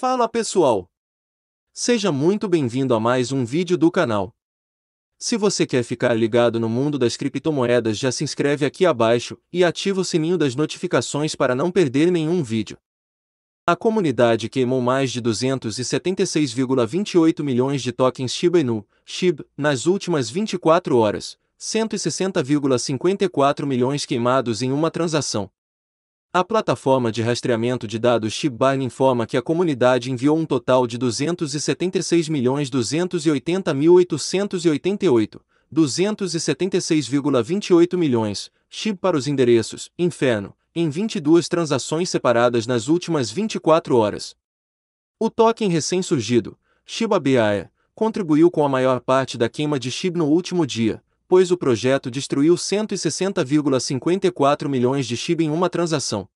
Fala pessoal! Seja muito bem-vindo a mais um vídeo do canal. Se você quer ficar ligado no mundo das criptomoedas já se inscreve aqui abaixo e ativa o sininho das notificações para não perder nenhum vídeo. A comunidade queimou mais de 276,28 milhões de tokens Shiba Inu, SHIB, nas últimas 24 horas, 160,54 milhões queimados em uma transação. A plataforma de rastreamento de dados Shibane informa que a comunidade enviou um total de 276.280.888, 276,28 milhões SHIB para os endereços Inferno, em 22 transações separadas nas últimas 24 horas. O token recém-surgido, Shiba BAE, contribuiu com a maior parte da queima de SHIB no último dia, pois o projeto destruiu 160,54 milhões de SHIB em uma transação.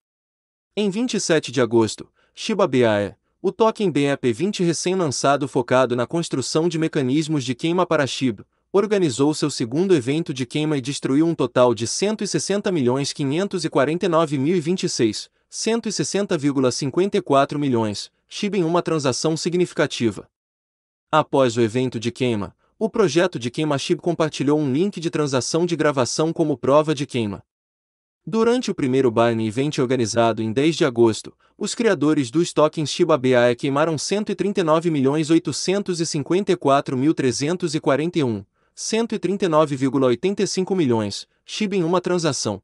Em 27 de agosto, Shiba BAE, o token BEP20 recém-lançado focado na construção de mecanismos de queima para Shiba, organizou seu segundo evento de queima e destruiu um total de 160.549.026, 160,54 milhões, Shiba em uma transação significativa. Após o evento de queima, o projeto de queima compartilhou um link de transação de gravação como prova de queima. Durante o primeiro Binance Event organizado em 10 de agosto, os criadores dos tokens Shiba BAE queimaram 139.854.341, 139,85 milhões, Shiba em uma transação.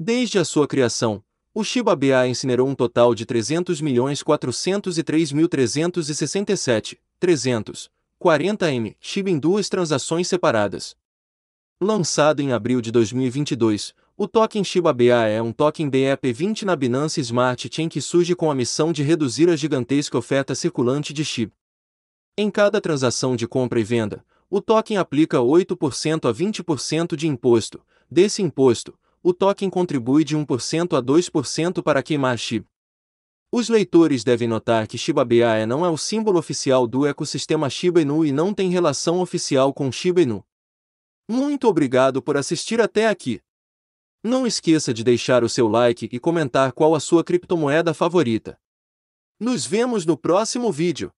Desde a sua criação, o Shiba BAE incinerou um total de 300.403.367, 300, 40M Shiba em duas transações separadas. Lançado em abril de 2022, o token Shiba BA é um token BEP20 na Binance Smart Chain que surge com a missão de reduzir a gigantesca oferta circulante de Shiba. Em cada transação de compra e venda, o token aplica 8% a 20% de imposto. Desse imposto, o token contribui de 1% a 2% para queimar Shiba. Os leitores devem notar que Shiba Bae não é o símbolo oficial do ecossistema Shiba Inu e não tem relação oficial com Shiba Inu. Muito obrigado por assistir até aqui. Não esqueça de deixar o seu like e comentar qual a sua criptomoeda favorita. Nos vemos no próximo vídeo.